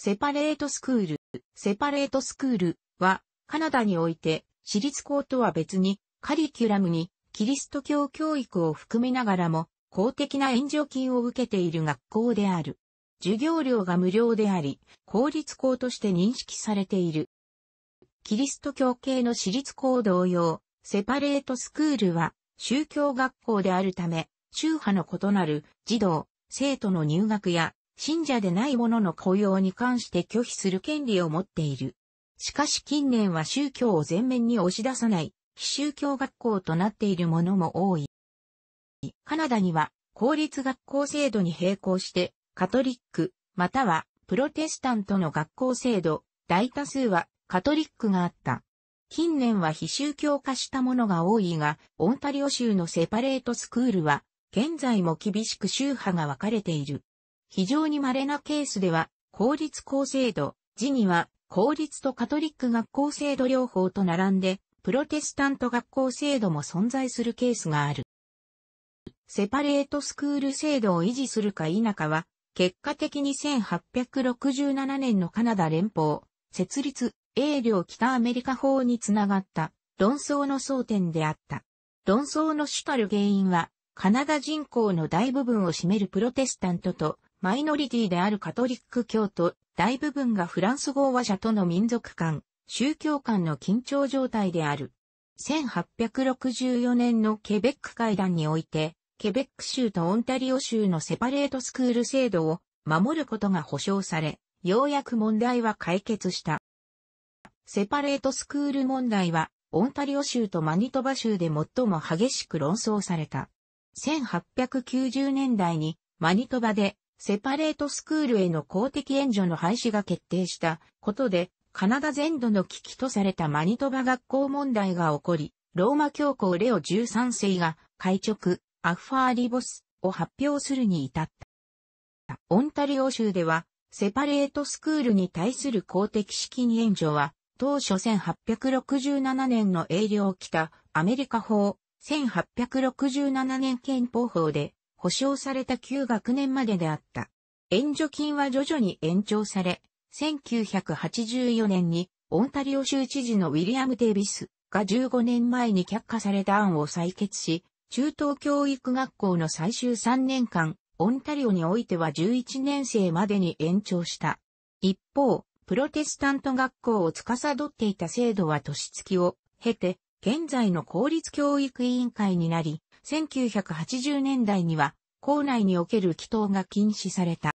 セパレートスクール、セパレートスクールは、カナダにおいて、私立校とは別に、カリキュラムに、キリスト教教育を含めながらも、公的な援助金を受けている学校である。授業料が無料であり、公立校として認識されている。キリスト教系の私立校同様、セパレートスクールは宗教学校であるため、宗派の異なる児童、生徒の入学や信者でない者の雇用に関して拒否する権利を持っている。しかし近年は宗教を前面に押し出さない、非宗教学校となっているものも多い。カナダには、公立学校制度に並行して、カトリック、または、プロテスタントの学校制度、大多数は、カトリックがあった。近年は非宗教化したものが多いが、オンタリオ州のセパレートスクールは、現在も厳しく宗派が分かれている。非常に稀なケースでは、公立高制度、時には公立とカトリック学校制度両方と並んで、プロテスタント学校制度も存在するケースがある。セパレートスクール制度を維持するか否かは、結果的に1867年のカナダ連邦、設立、英領北アメリカ法につながった論争の争点であった。論争の主たる原因は、カナダ人口の大部分を占めるプロテスタントとマイノリティであるカトリック教徒、大部分がフランス語話者との民族間、宗教間の緊張状態である。1864年のケベック会談において、ケベック州とオンタリオ州のセパレートスクール制度を守ることが保障され、ようやく問題は解決した。セパレートスクール問題は、オンタリオ州とマニトバ州で最も激しく論争された。1890年代にマニトバでセパレートスクールへの公的援助の廃止が決定したことで、カナダ全土の危機とされたマニトバ学校問題が起こり、ローマ教皇レオ13世が会直、アファーリボスを発表するに至った。オンタリオ州では、セパレートスクールに対する公的資金援助は、当初1867年の営業を来たアメリカ法、1867年憲法法で保証された旧学年までであった。援助金は徐々に延長され、1984年にオンタリオ州知事のウィリアム・デイビスが15年前に却下された案を採決し、中等教育学校の最終3年間、オンタリオにおいては11年生までに延長した。一方、プロテスタント学校を司っていた制度は年月を経て、現在の公立教育委員会になり、1980年代には、校内における祈祷が禁止された。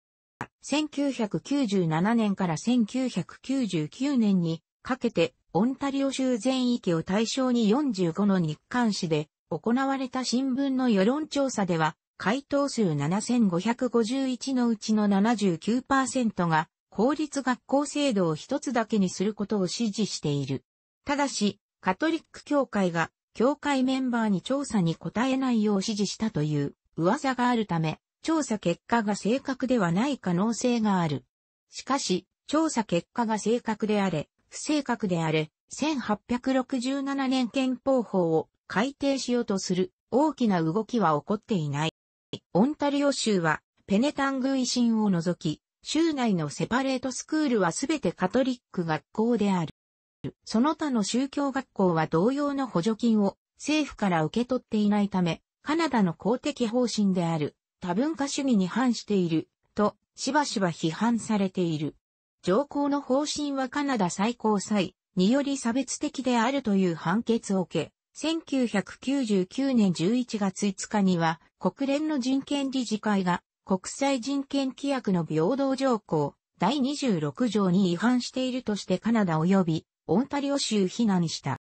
1997年から1999年にかけて、オンタリオ州全域を対象に45の日刊誌で行われた新聞の世論調査では、回答数7551のうちの79%が公立学校制度を一つだけにすることを支持している。ただし、カトリック教会が教会メンバーに調査に答えないよう指示したという噂があるため、調査結果が正確ではない可能性がある。しかし、調査結果が正確であれ、不正確であれ、1867年憲法法を改定しようとする大きな動きは起こっていない。オンタリオ州はペネタング維新を除き、州内のセパレートスクールはすべてカトリック学校である。る。その他の宗教学校は同様の補助金を政府から受け取っていないため、カナダの公的方針である多文化主義に反しているとしばしば批判されている。条項の方針はカナダ最高裁により差別的であるという判決を受け、1999年11月5日には国連の人権理事会が国際人権規約の平等条項第26条に違反しているとしてカナダ及びオンタリオ州避難した。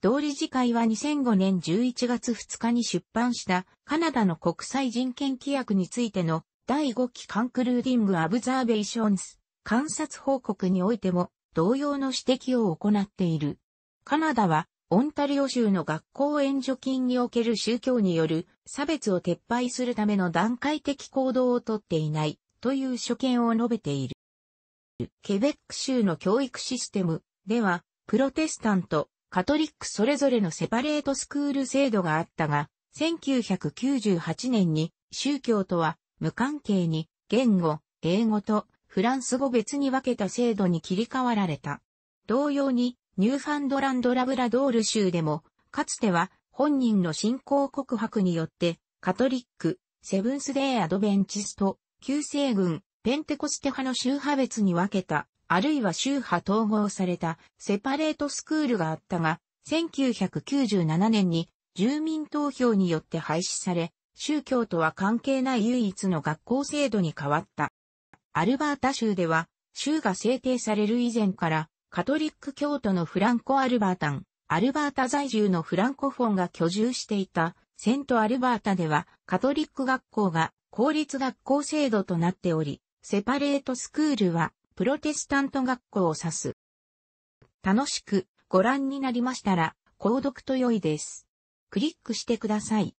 同理事会は2005年11月2日に出版したカナダの国際人権規約についての第5期カンクルーディング・アブザーベーションズ観察報告においても同様の指摘を行っている。カナダはオンタリオ州の学校援助金における宗教による差別を撤廃するための段階的行動をとっていないという所見を述べている。ケベック州の教育システムでは、プロテスタント、カトリックそれぞれのセパレートスクール制度があったが、1998年に宗教とは無関係に言語、英語とフランス語別に分けた制度に切り替わられた。同様にニューファンドランドラブラドール州でも、かつては本人の信仰告白によって、カトリック、セブンスデーアドベンチスト、旧世軍、ペンテコステ派の宗派別に分けた、あるいは宗派統合されたセパレートスクールがあったが、1997年に住民投票によって廃止され、宗教とは関係ない唯一の学校制度に変わった。アルバータ州では、州が制定される以前から、カトリック教徒のフランコ・アルバータン、アルバータ在住のフランコフォンが居住していた、セント・アルバータでは、カトリック学校が公立学校制度となっており、セパレートスクールは、プロテスタント学校を指す。楽しくご覧になりましたら、購読と良いです。クリックしてください。